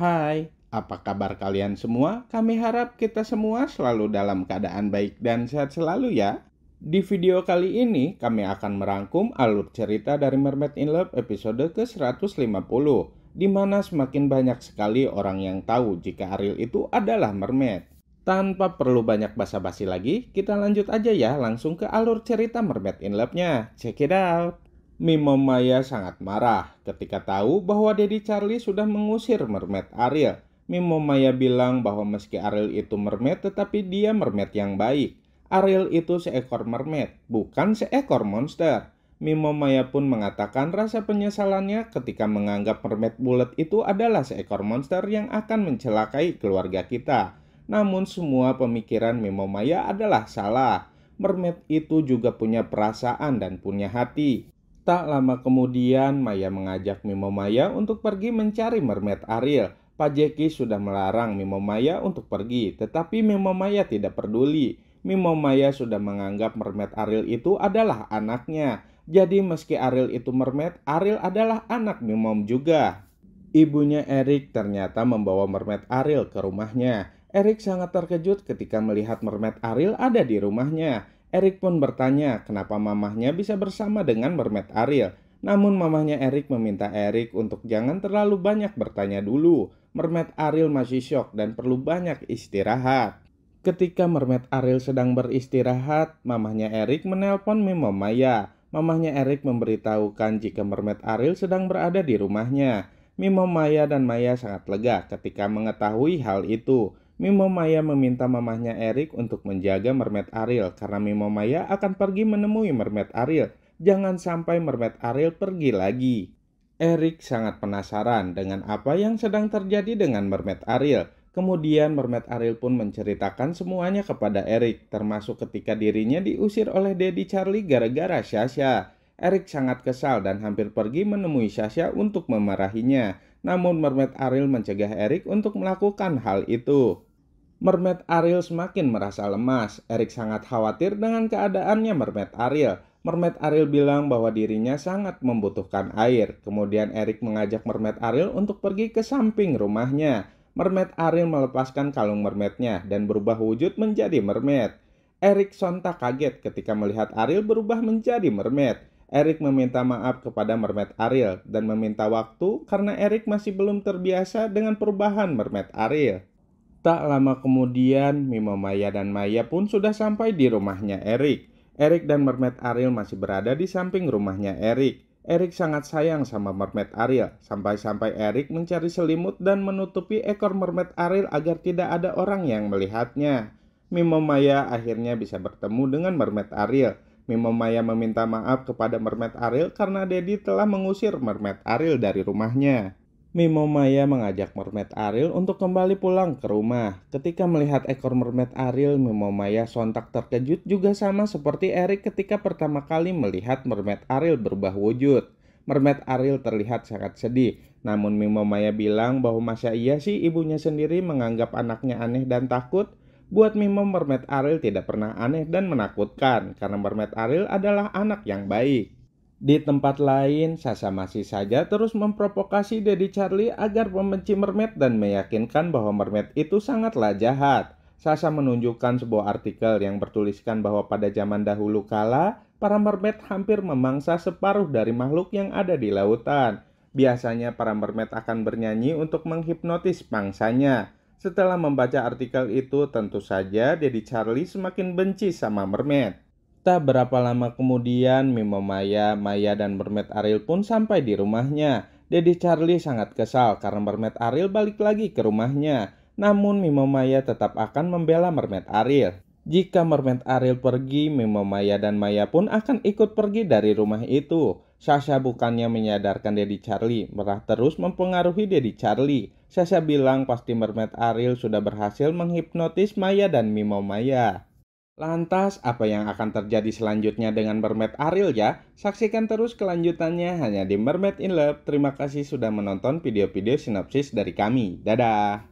Hai, apa kabar kalian semua? Kami harap kita semua selalu dalam keadaan baik dan sehat selalu ya. Di video kali ini, kami akan merangkum alur cerita dari Mermaid in Love episode ke-150, di mana semakin banyak sekali orang yang tahu jika Ariel itu adalah mermaid. Tanpa perlu banyak basa-basi lagi, kita lanjut aja ya langsung ke alur cerita Mermaid in Love-nya. Check it out! Mimo Maya sangat marah ketika tahu bahwa Dedi Charlie sudah mengusir mermaid Ariel. Mimo Maya bilang bahwa meski Ariel itu mermaid tetapi dia mermaid yang baik. Ariel itu seekor mermaid, bukan seekor monster. Mimo Maya pun mengatakan rasa penyesalannya ketika menganggap mermaid bulat itu adalah seekor monster yang akan mencelakai keluarga kita. Namun semua pemikiran Mimo Maya adalah salah. Mermaid itu juga punya perasaan dan punya hati. Tak lama kemudian, Maya mengajak Mimo Maya untuk pergi mencari mermaid Ariel. Pak Jeki sudah melarang Mimo Maya untuk pergi, tetapi Mimo Maya tidak peduli. Mimo Maya sudah menganggap mermaid Ariel itu adalah anaknya. Jadi meski Ariel itu mermaid, Ariel adalah anak Mimom juga. Ibunya Erik ternyata membawa mermaid Ariel ke rumahnya. Erik sangat terkejut ketika melihat mermaid Ariel ada di rumahnya. Eric pun bertanya kenapa mamahnya bisa bersama dengan mermaid Ariel. Namun mamahnya Eric meminta Eric untuk jangan terlalu banyak bertanya dulu. Mermaid Ariel masih shock dan perlu banyak istirahat. Ketika mermaid Ariel sedang beristirahat, mamahnya Eric menelpon Mimo Maya. Mamahnya Eric memberitahukan jika mermaid Ariel sedang berada di rumahnya. Mimo Maya dan Maya sangat lega ketika mengetahui hal itu. Mimo Maya meminta mamahnya Eric untuk menjaga Mermet Ariel karena Mimo Maya akan pergi menemui Mermet Ariel. Jangan sampai Mermet Ariel pergi lagi. Eric sangat penasaran dengan apa yang sedang terjadi dengan Mermet Ariel. Kemudian Mermet Ariel pun menceritakan semuanya kepada Eric, termasuk ketika dirinya diusir oleh Daddy Charlie gara-gara Sasha. Eric sangat kesal dan hampir pergi menemui Sasha untuk memarahinya. Namun Mermet Ariel mencegah Eric untuk melakukan hal itu. Mermet Ariel semakin merasa lemas. Erik sangat khawatir dengan keadaannya Mermet Ariel. Mermaid Ariel bilang bahwa dirinya sangat membutuhkan air. Kemudian Erik mengajak Mermet Ariel untuk pergi ke samping rumahnya. Mermet Ariel melepaskan kalung Mermetnya dan berubah wujud menjadi Mermet. Erik sontak kaget ketika melihat Ariel berubah menjadi Mermet. Erik meminta maaf kepada Mermet Ariel dan meminta waktu karena Erik masih belum terbiasa dengan perubahan Mermet Ariel. Tak lama kemudian, Mimo Maya dan Maya pun sudah sampai di rumahnya Erik. Erik dan Mermet Ariel masih berada di samping rumahnya Erik. Erik sangat sayang sama Mermet Ariel, sampai-sampai Erik mencari selimut dan menutupi ekor Mermet Ariel agar tidak ada orang yang melihatnya. Mimo Maya akhirnya bisa bertemu dengan Mermet Ariel. Mimo Maya meminta maaf kepada Mermet Ariel karena Dedi telah mengusir Mermet Ariel dari rumahnya. Mimo Maya mengajak mermaid Ariel untuk kembali pulang ke rumah. Ketika melihat ekor mermaid Ariel, Mimo Maya sontak terkejut juga sama seperti Eric ketika pertama kali melihat mermaid Ariel berubah wujud. Mermaid Ariel terlihat sangat sedih. Namun Mimo Maya bilang bahwa masa iya sih ibunya sendiri menganggap anaknya aneh dan takut. Buat Mimo, Mermaid Ariel tidak pernah aneh dan menakutkan karena Mermaid Ariel adalah anak yang baik. Di tempat lain, Sasa masih saja terus memprovokasi Daddy Charlie agar membenci mermaid dan meyakinkan bahwa mermaid itu sangatlah jahat. Sasa menunjukkan sebuah artikel yang bertuliskan bahwa pada zaman dahulu kala, para mermaid hampir memangsa separuh dari makhluk yang ada di lautan. Biasanya para mermaid akan bernyanyi untuk menghipnotis pangsanya. Setelah membaca artikel itu, tentu saja Daddy Charlie semakin benci sama mermaid. Tak berapa lama kemudian, Mimo Maya, Maya dan Mermet Ariel pun sampai di rumahnya. Dedi Charlie sangat kesal karena Mermet Ariel balik lagi ke rumahnya. Namun Mimo Maya tetap akan membela Mermet Ariel. Jika Mermet Ariel pergi, Mimo Maya dan Maya pun akan ikut pergi dari rumah itu. Sasha bukannya menyadarkan Dedi Charlie, malah terus mempengaruhi Dedi Charlie. Sasha bilang pasti Mermet Ariel sudah berhasil menghipnotis Maya dan Mimo Maya. Lantas, apa yang akan terjadi selanjutnya dengan Mermaid Ariel ya? Saksikan terus kelanjutannya hanya di Mermaid in Love. Terima kasih sudah menonton video-video sinopsis dari kami. Dadah!